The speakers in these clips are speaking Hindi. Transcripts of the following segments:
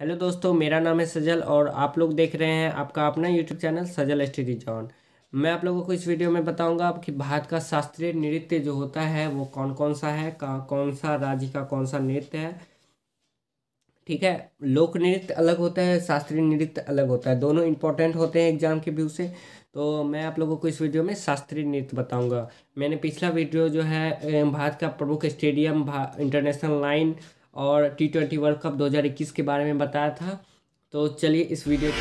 हेलो दोस्तों मेरा नाम है सजल और आप लोग देख रहे हैं आपका अपना YouTube channel Sajal study zone मैं आप लोगों को इस वीडियो में बताऊंगा कि भारत का शास्त्रीय नृत्य जो होता है वो कौन कौन सा है का कौन सा राज्य का कौन सा नृत्य है ठीक है लोक नृत्य अलग होता है शास्त्रीय नृत्य अलग होता है दोनों इंपॉर्टेंट होते हैं एग्जाम के व्यू से तो मैं आप लोगों को इस वीडियो में शास्त्रीय नृत्य बताऊंगा मैंने पिछला वीडियो जो है भारत का प्रमुख स्टेडियम इंटरनेशनल लाइन और टी ट्वेंटी वर्ल्ड कप 2021 के बारे में बताया था तो चलिए इस वीडियो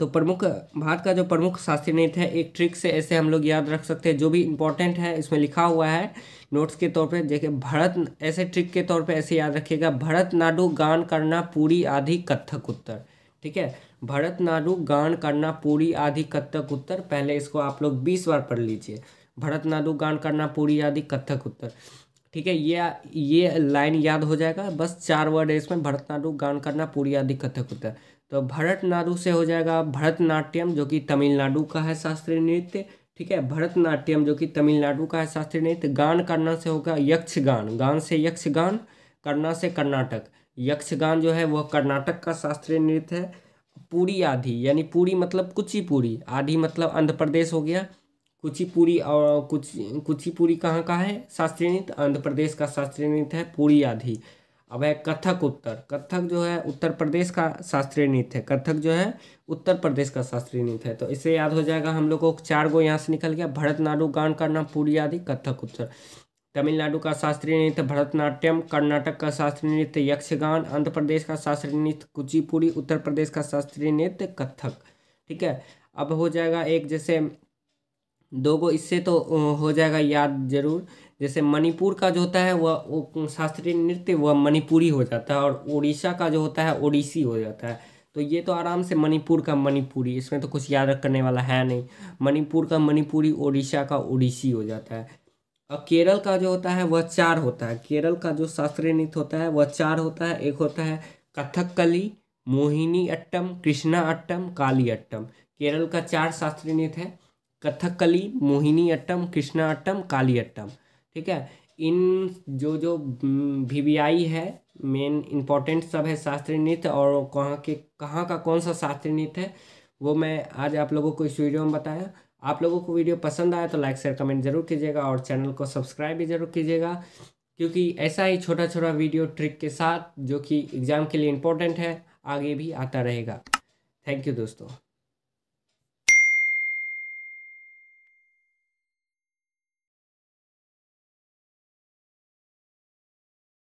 तो प्रमुख भारत का जो प्रमुख शास्त्रीय नृत्य है एक ट्रिक से ऐसे हम लोग याद रख सकते हैं जो भी इंपॉर्टेंट है इसमें लिखा हुआ है नोट्स के तौर पे देखिए भरत ऐसे ट्रिक के तौर पे ऐसे याद रखिएगा नाडू गान करना पूरी आधी कथक उत्तर ठीक है भरत नाडु गान करना पूरी आदि कत्थक उत्तर पहले इसको आप लोग बीस बार पढ़ लीजिए भरत नाडु गान करना पूरी आदि कत्थक उत्तर ठीक है ये ये लाइन याद हो जाएगा बस चार वर्ड है इसमें भरत नाडु गान करना पूरी आदि कथक उत्तर तो भरत नाडु से हो जाएगा भरतनाट्यम जो कि तमिलनाडु का है शास्त्रीय नृत्य ठीक है भरतनाट्यम जो कि तमिलनाडु का है शास्त्रीय नृत्य गान करना से होगा यक्षगान गान से यक्षगान करना से कर्नाटक यक्षगान जो है वह कर्नाटक का शास्त्रीय नृत्य है पूरी आधी यानी पूरी मतलब कुचिपुरी आधी मतलब आंध्र प्रदेश हो गया कुचिपुरी और कुछ कुचिपुरी कहाँ का है शास्त्रीय नृत्य आंध्र प्रदेश का शास्त्रीय नृत्य है पूरी आधी अब है कथक उत्तर कथक जो है उत्तर प्रदेश का शास्त्रीय नृत्य है कथक जो है उत्तर प्रदेश का शास्त्रीय नृत्य है तो इससे याद हो जाएगा हम लोग को चार गो यहाँ से निकल गया भरतनाडु गान का नाम पूरी आदि कथक उत्तर तमिलनाडु का शास्त्रीय नृत्य भरतनाट्यम कर्नाटक का शास्त्रीय नृत्य यक्षगान आंध्र प्रदेश का शास्त्रीय नृत्य कुचिपुड़ी उत्तर प्रदेश का शास्त्रीय नृत्य कथक ठीक है अब हो जाएगा एक जैसे दो गो इससे तो हो जाएगा याद जरूर जैसे मणिपुर का जो होता है वह शास्त्रीय नृत्य वह मणिपुरी हो जाता है और उड़ीसा का जो होता है ओडिसी हो जाता है तो ये तो आराम से मणिपुर का मणिपुरी इसमें तो कुछ याद रखने वाला है नहीं मणिपुर का मणिपुरी ओडिशा का ओडिसी हो जाता है और केरल का जो होता है वह चार होता है केरल का जो शास्त्रीय नृत्य होता है वह चार होता है एक होता है कथकली मोहिनी अट्टम कृष्णा अट्टम काली अट्टम केरल का चार शास्त्रीय नृत्य है कथकली मोहिनी अट्टम कृष्णा अट्टम काली अट्टम ठीक है इन जो जो वी वी आई है मेन इंपॉर्टेंट सब है शास्त्रीय नृत्य और कहाँ के कहाँ का कौन सा शास्त्रीय नृत्य है वो मैं आज आप लोगों को इस वीडियो में बताया आप लोगों को वीडियो पसंद आया तो लाइक शेयर कमेंट जरूर कीजिएगा और चैनल को सब्सक्राइब भी जरूर कीजिएगा क्योंकि ऐसा ही छोटा छोटा वीडियो ट्रिक के साथ जो कि एग्ज़ाम के लिए इम्पोर्टेंट है आगे भी आता रहेगा थैंक यू दोस्तों